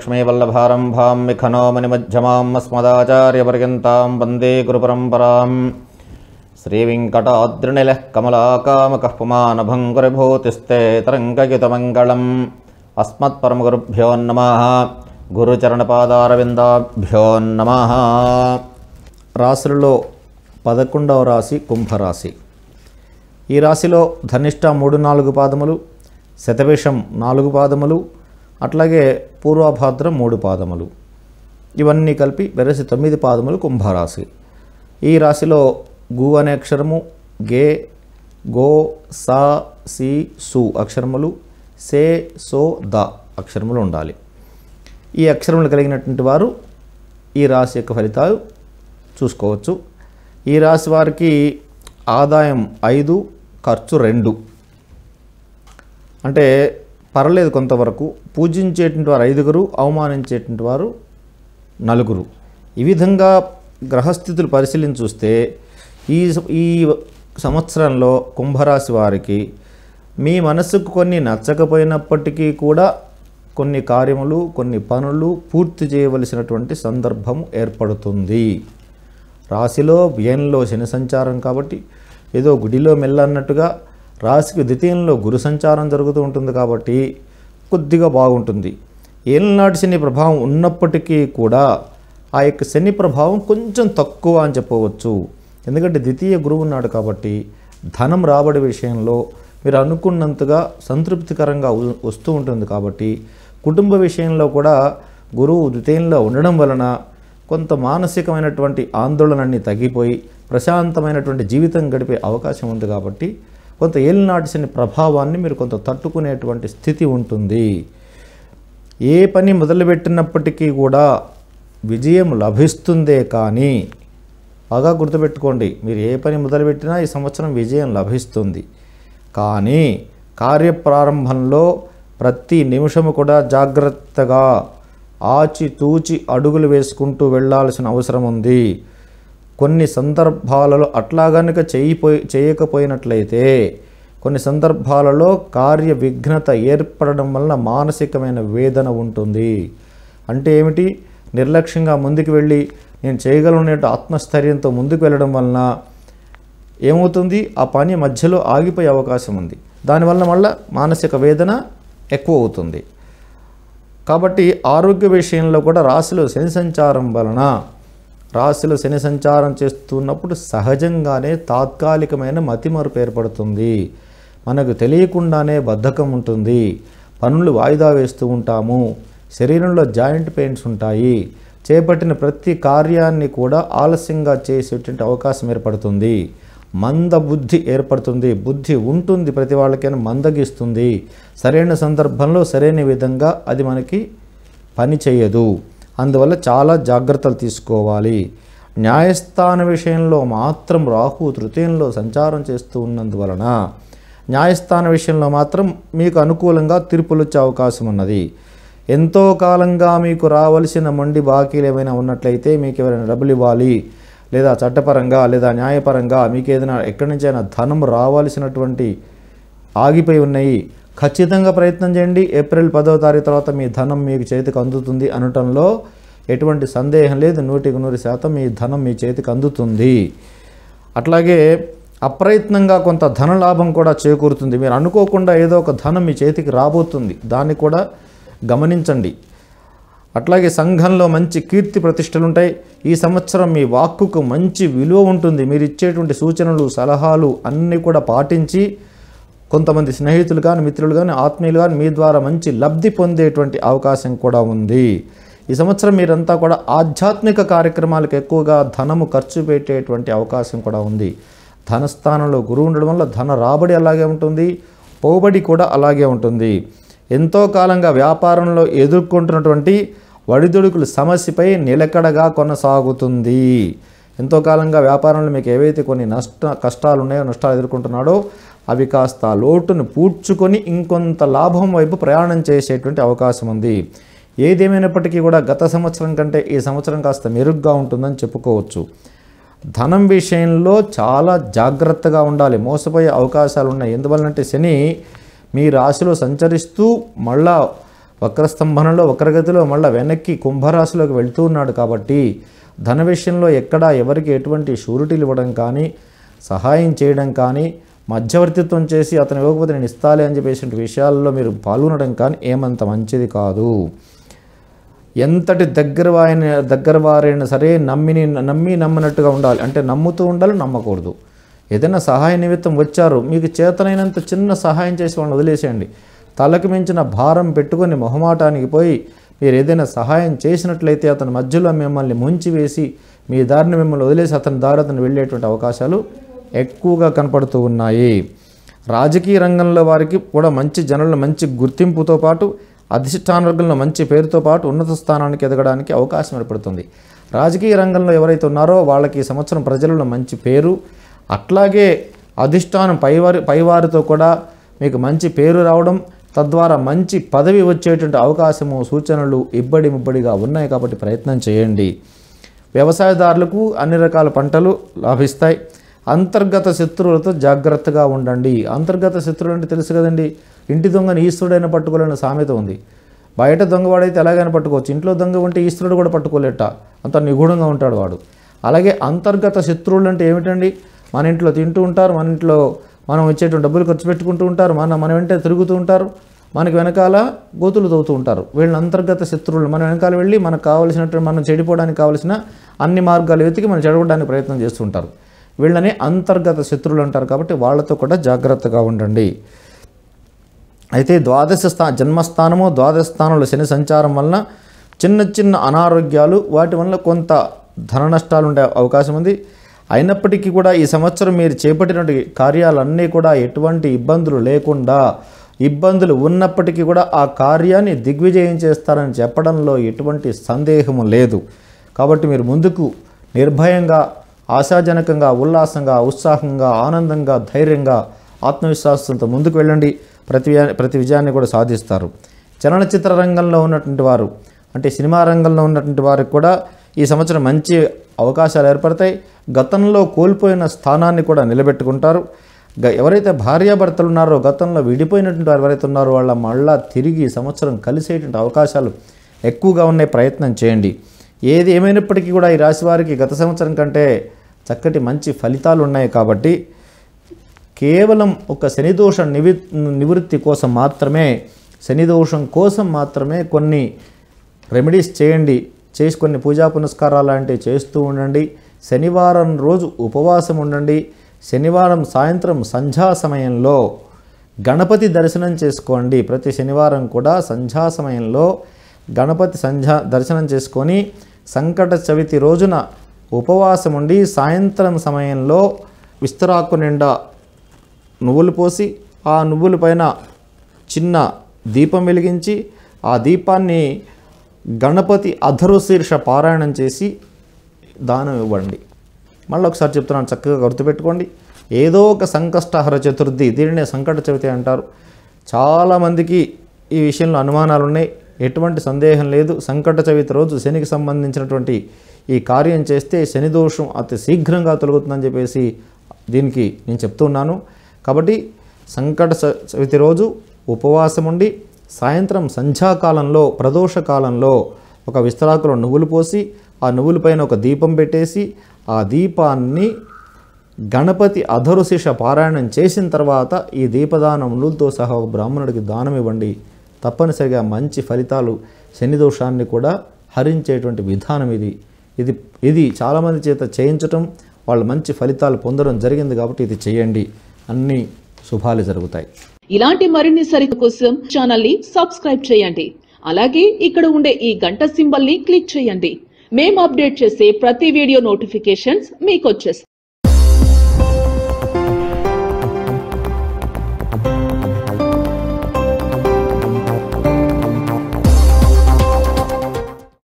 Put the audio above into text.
లక్ష్మీ వల్లభారంభాం విఖనోమని మధ్యమాం అస్మదాచార్యపర్యంతం వందే గురుపరంపరాం శ్రీవింకటాద్రిణిల కమలాకామక పుమానభంగురిభూతిస్తే తరంగయుతమంగళం అస్మత్పరమ గురుభ్యోన్నమ గురుచరణపాదారవిందాభ్యోన్నమ రాశులలో పదకొండవ రాశి కుంభరాశి ఈ రాశిలో ధనిష్ట మూడు నాలుగు పాదములు శతవిషం నాలుగు పాదములు అట్లాగే పూర్వాభాద్ర మూడు పాదములు ఇవన్నీ కలిపి వెరసి తొమ్మిది పాదములు కుంభరాశి ఈ రాశిలో గు అనే అక్షరము గే గో సా సి సు అక్షరములు సే సో ద అక్షరములు ఉండాలి ఈ అక్షరములు కలిగినటువంటి వారు ఈ రాశి యొక్క ఫలితాలు చూసుకోవచ్చు ఈ రాశి వారికి ఆదాయం ఐదు ఖర్చు రెండు అంటే పర్లేదు కొంతవరకు పూజించేటువంటి వారు ఐదుగురు అవమానించేటువంటి వారు నలుగురు ఈ విధంగా గ్రహస్థితులు పరిశీలించి చూస్తే ఈ ఈ సంవత్సరంలో కుంభరాశి వారికి మీ మనస్సుకు కొన్ని నచ్చకపోయినప్పటికీ కూడా కొన్ని కార్యములు కొన్ని పనులు పూర్తి చేయవలసినటువంటి సందర్భం ఏర్పడుతుంది రాశిలో వ్యయంలో శని సంచారం కాబట్టి ఏదో గుడిలో మెల్లన్నట్టుగా రాశికి ద్వితీయంలో గురు సంచారం జరుగుతూ ఉంటుంది కాబట్టి కొద్దిగా బాగుంటుంది ఏలినాటి శని ప్రభావం ఉన్నప్పటికీ కూడా ఆ యొక్క శని ప్రభావం కొంచెం తక్కువ అని చెప్పవచ్చు ఎందుకంటే ద్వితీయ గురువు ఉన్నాడు కాబట్టి ధనం రాబడి విషయంలో మీరు అనుకున్నంతగా సంతృప్తికరంగా వస్తూ ఉంటుంది కాబట్టి కుటుంబ విషయంలో కూడా గురువు ద్వితీయంలో ఉండడం వలన కొంత మానసికమైనటువంటి ఆందోళనన్నీ తగ్గిపోయి ప్రశాంతమైనటువంటి జీవితం గడిపే అవకాశం ఉంది కాబట్టి కొంత ఏలినాటిసిన ప్రభావాన్ని మీరు కొంత తట్టుకునేటువంటి స్థితి ఉంటుంది ఏ పని మొదలుపెట్టినప్పటికీ కూడా విజయం లభిస్తుందే కానీ బాగా గుర్తుపెట్టుకోండి మీరు ఏ పని మొదలుపెట్టినా ఈ సంవత్సరం విజయం లభిస్తుంది కానీ కార్యప్రారంభంలో ప్రతి నిమిషము కూడా జాగ్రత్తగా ఆచితూచి అడుగులు వేసుకుంటూ వెళ్ళాల్సిన అవసరం ఉంది కొన్ని సందర్భాలలో అట్లా గనుక చేయిపోయి చేయకపోయినట్లయితే కొన్ని సందర్భాలలో కార్య విఘ్నత ఏర్పడడం వలన మానసికమైన వేదన ఉంటుంది అంటే ఏమిటి నిర్లక్ష్యంగా ముందుకు వెళ్ళి నేను చేయగలనే ఆత్మస్థైర్యంతో ముందుకు వెళ్ళడం వలన ఏమవుతుంది ఆ పని మధ్యలో ఆగిపోయే అవకాశం ఉంది దానివల్ల మళ్ళా మానసిక వేదన ఎక్కువ అవుతుంది కాబట్టి ఆరోగ్య విషయంలో కూడా రాశులు శని సంచారం వలన రాశిలో శని సంచారం చేస్తున్నప్పుడు సహజంగానే తాత్కాలికమైన మతిమరుపు ఏర్పడుతుంది మనకు తెలియకుండానే బద్ధకం ఉంటుంది పనులు వాయిదా వేస్తూ ఉంటాము శరీరంలో జాయింట్ పెయిన్స్ ఉంటాయి చేపట్టిన ప్రతి కార్యాన్ని కూడా ఆలస్యంగా చేసేటువంటి అవకాశం ఏర్పడుతుంది మంద బుద్ధి ఏర్పడుతుంది బుద్ధి ఉంటుంది ప్రతి వాళ్ళకైనా మందగిస్తుంది సరైన సందర్భంలో సరైన విధంగా అది మనకి పని చేయదు అందువల్ల చాలా జాగ్రత్తలు తీసుకోవాలి న్యాయస్థాన విషయంలో మాత్రం రాహు తృతీయంలో సంచారం చేస్తూ ఉన్నందువలన న్యాయస్థాన విషయంలో మాత్రం మీకు అనుకూలంగా తీర్పులు వచ్చే అవకాశం ఉన్నది ఎంతో కాలంగా మీకు రావలసిన మొండి బాకీలు ఏమైనా ఉన్నట్లయితే మీకు ఎవరైనా డబ్బులు ఇవ్వాలి లేదా చట్టపరంగా లేదా న్యాయపరంగా మీకు ఏదైనా ఎక్కడి నుంచైనా ధనం రావాల్సినటువంటి ఆగిపోయి ఉన్నాయి ఖచ్చితంగా ప్రయత్నం చేయండి ఏప్రిల్ పదో తారీఖు తర్వాత మీ ధనం మీకు చేతికి అందుతుంది అనటంలో ఎటువంటి సందేహం లేదు నూటికి నూరు శాతం మీ ధనం మీ చేతికి అందుతుంది అట్లాగే అప్రయత్నంగా కొంత ధన లాభం కూడా చేకూరుతుంది మీరు అనుకోకుండా ఏదో ఒక ధనం మీ చేతికి రాబోతుంది దాన్ని కూడా గమనించండి అట్లాగే సంఘంలో మంచి కీర్తి ప్రతిష్టలు ఉంటాయి ఈ సంవత్సరం మీ వాక్కుకు మంచి విలువ ఉంటుంది మీరు ఇచ్చేటువంటి సూచనలు సలహాలు అన్నీ కూడా పాటించి కొంతమంది స్నేహితులు కానీ మిత్రులు కానీ ఆత్మీయులు కానీ మీ ద్వారా మంచి లబ్ధి పొందేటువంటి అవకాశం కూడా ఉంది ఈ సంవత్సరం మీరంతా కూడా ఆధ్యాత్మిక కార్యక్రమాలకు ఎక్కువగా ధనము ఖర్చు పెట్టేటువంటి అవకాశం కూడా ఉంది ధనస్థానంలో గురువు ఉండడం వల్ల ధన రాబడి అలాగే ఉంటుంది పోబడి కూడా అలాగే ఉంటుంది ఎంతో కాలంగా వ్యాపారంలో ఎదుర్కొంటున్నటువంటి వడిదుడుకుల సమస్యపై నిలకడగా కొనసాగుతుంది ఎంతో కాలంగా వ్యాపారంలో మీకు ఏవైతే కొన్ని నష్ట కష్టాలు ఉన్నాయో నష్టాలు ఎదుర్కొంటున్నాడో అవి కాస్త లోటును పూడ్చుకొని ఇంకొంత లాభం వైపు ప్రయాణం చేసేటువంటి అవకాశం ఉంది ఏదేమైనప్పటికీ కూడా గత సంవత్సరం కంటే ఈ సంవత్సరం కాస్త మెరుగ్గా ఉంటుందని చెప్పుకోవచ్చు ధనం విషయంలో చాలా జాగ్రత్తగా ఉండాలి మోసపోయే అవకాశాలు ఉన్నాయి ఎందువల్లంటే శని మీ రాశిలో సంచరిస్తూ మళ్ళా వక్రస్తంభనలో వక్రగతిలో మళ్ళీ వెనక్కి కుంభరాశిలోకి వెళ్తూ ఉన్నాడు కాబట్టి ధన విషయంలో ఎక్కడా ఎవరికి ఎటువంటి షూరిటీలు ఇవ్వడం కానీ సహాయం చేయడం కానీ మధ్యవర్తిత్వం చేసి అతను ఇవ్వకపోతే నేను ఇస్తాలే అని చెప్పేసిన విషయాల్లో మీరు పాల్గొనడం కానీ ఏమంత మంచిది కాదు ఎంతటి దగ్గర వాయిన దగ్గర వారైనా సరే నమ్మిని నమ్మి నమ్మినట్టుగా ఉండాలి అంటే నమ్ముతూ ఉండాలి నమ్మకూడదు ఏదైనా సహాయ నిమిత్తం వచ్చారు మీకు చేతనైనంత చిన్న సహాయం చేసి వాళ్ళని వదిలేసేయండి తలకు మించిన భారం పెట్టుకొని మొహమాటానికి పోయి మీరు ఏదైనా సహాయం చేసినట్లయితే అతని మధ్యలో మిమ్మల్ని ముంచివేసి మీ దారిని మిమ్మల్ని వదిలేసి అతని దారి అతను వెళ్ళేటువంటి అవకాశాలు ఎక్కువగా కనపడుతూ ఉన్నాయి రాజకీయ రంగంలో వారికి కూడా మంచి జనులను మంచి గుర్తింపుతో పాటు అధిష్టానవర్గంలో మంచి పేరుతో పాటు ఉన్నత స్థానానికి ఎదగడానికి అవకాశం ఏర్పడుతుంది రాజకీయ రంగంలో ఎవరైతే ఉన్నారో వాళ్ళకి ఈ సంవత్సరం ప్రజలలో మంచి పేరు అట్లాగే అధిష్టానం పైవారి పైవారితో కూడా మీకు మంచి పేరు రావడం తద్వారా మంచి పదవి వచ్చేటువంటి అవకాశము సూచనలు ఇబ్బడి ముబ్బడిగా ఉన్నాయి కాబట్టి ప్రయత్నం చేయండి వ్యవసాయదారులకు అన్ని రకాల పంటలు లాభిస్తాయి అంతర్గత శత్రువులతో జాగ్రత్తగా ఉండండి అంతర్గత శత్రువులు అంటే తెలుసు కదండి ఇంటి దొంగని ఈశ్వరుడైన పట్టుకోలేని సామెత ఉంది బయట దొంగవాడైతే ఎలాగైనా పట్టుకోవచ్చు ఇంట్లో దొంగ ఉంటే ఈశ్వరుడు కూడా పట్టుకోలేట అంత నిగూఢంగా ఉంటాడు వాడు అలాగే అంతర్గత శత్రువులు అంటే ఏమిటండి మన ఇంట్లో తింటూ ఉంటారు మన ఇంట్లో మనం ఇచ్చేటువంటి డబ్బులు ఖర్చు పెట్టుకుంటూ ఉంటారు మన మన వెంటే తిరుగుతూ ఉంటారు మనకి వెనకాల గోతులు తవ్వుతూ ఉంటారు వీళ్ళ అంతర్గత శత్రువులు మన వెనకాల వెళ్ళి మనకు కావాల్సినటువంటి మనం చెడిపోవడానికి కావాల్సిన అన్ని మార్గాలు వెతికి మనం చెడగడానికి ప్రయత్నం చేస్తుంటారు వీళ్ళని అంతర్గత శత్రువులు అంటారు కాబట్టి వాళ్ళతో కూడా జాగ్రత్తగా ఉండండి అయితే ద్వాదశ స్థా జన్మస్థానము ద్వాదశ స్థానంలో శని సంచారం వలన చిన్న చిన్న అనారోగ్యాలు వాటి వల్ల కొంత ధన నష్టాలు ఉండే అవకాశం ఉంది అయినప్పటికీ కూడా ఈ సంవత్సరం మీరు చేపట్టినటువంటి కార్యాలన్నీ కూడా ఎటువంటి ఇబ్బందులు లేకుండా ఇబ్బందులు ఉన్నప్పటికీ కూడా ఆ కార్యాన్ని దిగ్విజయం చేస్తారని చెప్పడంలో ఎటువంటి సందేహము లేదు కాబట్టి మీరు ముందుకు నిర్భయంగా ఆశాజనకంగా ఉల్లాసంగా ఉత్సాహంగా ఆనందంగా ధైర్యంగా ఆత్మవిశ్వాసంతో ముందుకు వెళ్ళండి ప్రతి ప్రతి విజయాన్ని కూడా సాధిస్తారు చలనచిత్ర రంగంలో ఉన్నటువంటి వారు అంటే సినిమా రంగంలో ఉన్నటువంటి వారికి కూడా ఈ సంవత్సరం మంచి అవకాశాలు ఏర్పడతాయి గతంలో కోల్పోయిన స్థానాన్ని కూడా నిలబెట్టుకుంటారు ఎవరైతే భార్యాభర్తలు ఉన్నారో గతంలో విడిపోయినటువంటి వారు ఎవరైతే ఉన్నారో వాళ్ళ మళ్ళా తిరిగి సంవత్సరం కలిసేటువంటి అవకాశాలు ఎక్కువగా ఉన్నాయి ప్రయత్నం చేయండి ఏది ఏమైనప్పటికీ కూడా ఈ రాశి వారికి గత సంవత్సరం కంటే చక్కటి మంచి ఫలితాలు ఉన్నాయి కాబట్టి కేవలం ఒక శనిదోష నివి నివృత్తి కోసం మాత్రమే శనిదోషం కోసం మాత్రమే కొన్ని రెమెడీస్ చేయండి చేసి కొన్ని పూజా పునస్కారాలు లాంటివి చేస్తూ ఉండండి శనివారం రోజు ఉపవాసం ఉండండి శనివారం సాయంత్రం సంధ్యా సమయంలో గణపతి దర్శనం చేసుకోండి ప్రతి శనివారం కూడా సంధ్యా సమయంలో గణపతి సంధ్యా దర్శనం చేసుకొని సంకట చవితి రోజున ఉపవాసం ఉండి సాయంత్రం సమయంలో విస్తరాకు నిండా నువ్వులు పోసి ఆ నువ్వుల పైన చిన్న దీపం వెలిగించి ఆ దీపాన్ని గణపతి అధరుశీర్ష పారాయణం చేసి దానం ఇవ్వండి మళ్ళీ ఒకసారి చెప్తున్నాను చక్కగా గుర్తుపెట్టుకోండి ఏదో ఒక సంకష్టహర చతుర్థి దీనినే సంకట చవితి అంటారు చాలామందికి ఈ విషయంలో అనుమానాలు ఉన్నాయి ఎటువంటి సందేహం లేదు సంకట చవితి రోజు శనికి సంబంధించినటువంటి ఈ కార్యం చేస్తే శని దోషం అతి శీఘ్రంగా తొలగుతుందని చెప్పేసి దీనికి నేను చెప్తున్నాను కాబట్టి సంకట చవితి రోజు ఉపవాసం ఉండి సాయంత్రం సంధ్యాకాలంలో ప్రదోష కాలంలో ఒక విస్తరాకులో నువ్వులు పోసి ఆ నువ్వులపైన ఒక దీపం పెట్టేసి ఆ దీపాన్ని గణపతి అధరుశిష పారాయణం చేసిన తర్వాత ఈ దీపదానం నూలుతో సహా బ్రాహ్మణుడికి దానం ఇవ్వండి తప్పనిసరిగా మంచి ఫలితాలు శని దోషాన్ని కూడా హరించేటువంటి విధానం ఇది ఇది ఇది చాలామంది చేత చేయించటం వాళ్ళు మంచి ఫలితాలు పొందడం జరిగింది కాబట్టి ఇది చేయండి అన్ని శుభాలు జరుగుతాయి ఇలాంటి మరిన్ని సరిత కోసం ఛానల్ ని సబ్స్క్రైబ్ చేయండి అలాగే ఇక్కడ ఉండే ఈ గంట సింబల్ ని క్లిక్ చేయండి మేము అప్డేట్ చేసే ప్రతి వీడియో నోటిఫికేషన్స్ మీకు వచ్చేస్తాయి